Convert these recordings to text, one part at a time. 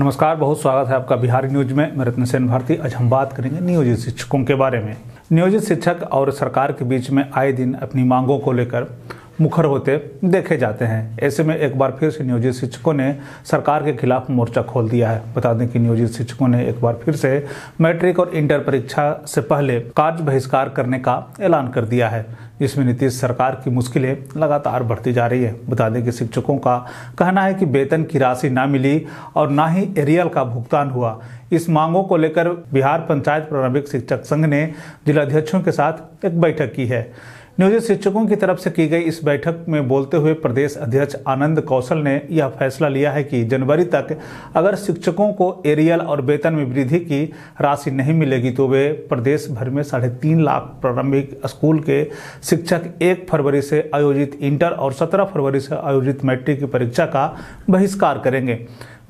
नमस्कार बहुत स्वागत है आपका बिहार न्यूज में मैं रत्न सेन भारती आज हम बात करेंगे नियोजित शिक्षकों के बारे में नियोजित शिक्षक और सरकार के बीच में आए दिन अपनी मांगों को लेकर मुखर होते देखे जाते हैं ऐसे में एक बार फिर से नियोजित शिक्षकों ने सरकार के खिलाफ मोर्चा खोल दिया है बता दें कि नियोजित शिक्षकों ने एक बार फिर से मैट्रिक और इंटर परीक्षा से पहले कार्य बहिष्कार करने का ऐलान कर दिया है जिसमें नीतीश सरकार की मुश्किलें लगातार बढ़ती जा रही है बता दें कि शिक्षकों का कहना है कि वेतन की राशि ना मिली और ना ही एरियल का भुगतान हुआ इस मांगों को लेकर बिहार पंचायत प्रारंभिक शिक्षक संघ ने जिलाध्यक्षों के साथ एक बैठक की है नियोजित शिक्षकों की तरफ से की गई इस बैठक में बोलते हुए प्रदेश अध्यक्ष आनंद कौशल ने यह फैसला लिया है कि जनवरी तक अगर शिक्षकों को एरियल और वेतन में वृद्धि की राशि नहीं मिलेगी तो वे प्रदेश भर में साढ़े तीन लाख प्रारंभिक स्कूल के शिक्षक एक फरवरी से आयोजित इंटर और सत्रह फरवरी से आयोजित मैट्रिक की परीक्षा का बहिष्कार करेंगे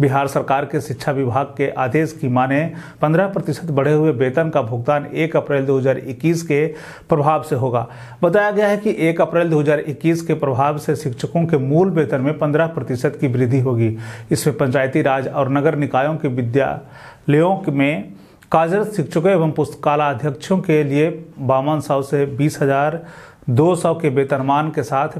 बिहार सरकार के शिक्षा विभाग के आदेश की माने 15 प्रतिशत बढ़े हुए वेतन का भुगतान 1 अप्रैल 2021 के प्रभाव से होगा बताया गया है कि 1 अप्रैल 2021 के प्रभाव से शिक्षकों के मूल वेतन में 15 प्रतिशत की वृद्धि होगी इसमें पंचायती राज और नगर निकायों के विद्यालयों में कार्यरत शिक्षकों एवं पुस्तकालाध्यक्षों के लिए बावन सौ से बीस हजार दो सौ के वेतनमान के साथ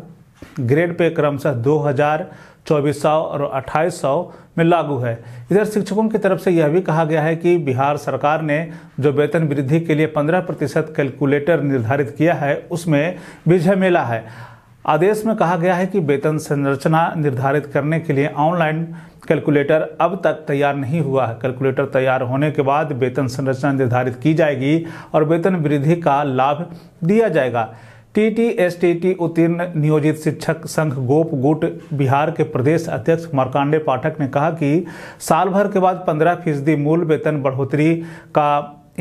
ग्रेड पे क्रमशः दो हजार चौबीस सौ और अट्ठाईस सौ में लागू है इधर शिक्षकों की तरफ से यह भी कहा गया है कि बिहार सरकार ने जो वेतन वृद्धि के लिए पंद्रह प्रतिशत कैलकुलेटर निर्धारित किया है उसमें भी झमेला है आदेश में कहा गया है कि वेतन संरचना निर्धारित करने के लिए ऑनलाइन कैलकुलेटर अब तक तैयार नहीं हुआ है कैलकुलेटर तैयार होने के बाद वेतन संरचना निर्धारित की जाएगी और वेतन वृद्धि का लाभ दिया जाएगा टीटीएसटीटी उत्तीर्ण नियोजित शिक्षक संघ गोप गुट बिहार के प्रदेश अध्यक्ष मार्कांडे पाठक ने कहा कि साल भर के बाद 15 फीसदी मूल वेतन बढ़ोतरी का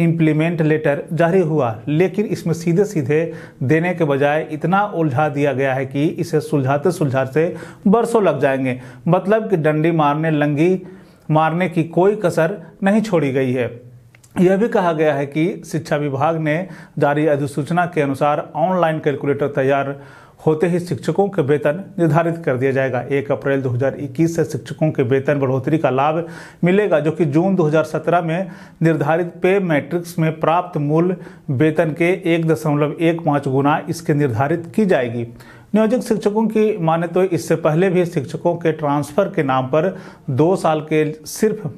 इम्प्लीमेंट लेटर जारी हुआ लेकिन इसमें सीधे सीधे देने के बजाय इतना उलझा दिया गया है कि इसे सुलझाते सुलझाते बरसों लग जाएंगे मतलब कि डंडी मारने लंगी मारने की कोई कसर नहीं छोड़ी गई है यह भी कहा गया है कि शिक्षा विभाग ने जारी अधिसूचना के अनुसार ऑनलाइन कैलकुलेटर तैयार होते ही शिक्षकों के वेतन निर्धारित कर दिया जाएगा 1 अप्रैल 2021 से शिक्षकों के वेतन बढ़ोतरी का लाभ मिलेगा जो कि जून 2017 में निर्धारित पे मैट्रिक्स में प्राप्त मूल वेतन के एक दशमलव एक पाँच गुना इसके निर्धारित की जाएगी नियोजित शिक्षकों की माने तो इससे पहले भी शिक्षकों के ट्रांसफर के नाम पर दो साल के सिर्फ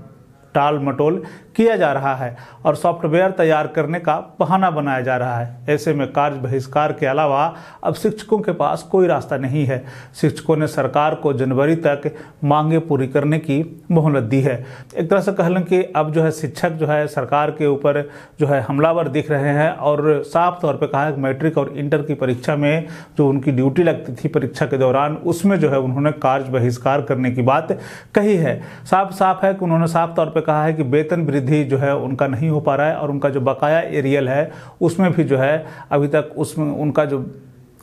टाल मटोल किया जा रहा है और सॉफ्टवेयर तैयार करने का बहाना बनाया जा रहा है ऐसे में कार्य बहिष्कार के अलावा अब शिक्षकों के पास कोई रास्ता नहीं है शिक्षकों ने सरकार को जनवरी तक मांगे पूरी करने की मोहलत दी है एक तरह से कह लें कि अब जो है शिक्षक जो है सरकार के ऊपर जो है हमलावर दिख रहे हैं और साफ तौर पर कहा मैट्रिक और इंटर की परीक्षा में जो उनकी ड्यूटी लगती थी परीक्षा के दौरान उसमें जो है उन्होंने कार्य बहिष्कार करने की बात कही है साफ साफ है कि उन्होंने साफ तौर पर कहा है कि वेतन वृद्धि वृद्धि जो है उनका नहीं हो पा रहा है और उनका जो बकाया एरियल है उसमें भी जो है अभी तक उसमें उनका जो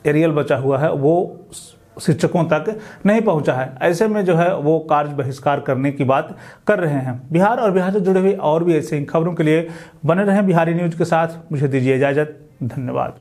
एरियल बचा हुआ है वो शिक्षकों तक नहीं पहुंचा है ऐसे में जो है वो कार्य बहिष्कार करने की बात कर रहे हैं बिहार और बिहार से जुड़े हुए और भी ऐसे खबरों के लिए बने रहें बिहारी न्यूज के साथ मुझे दीजिए इजाज़त धन्यवाद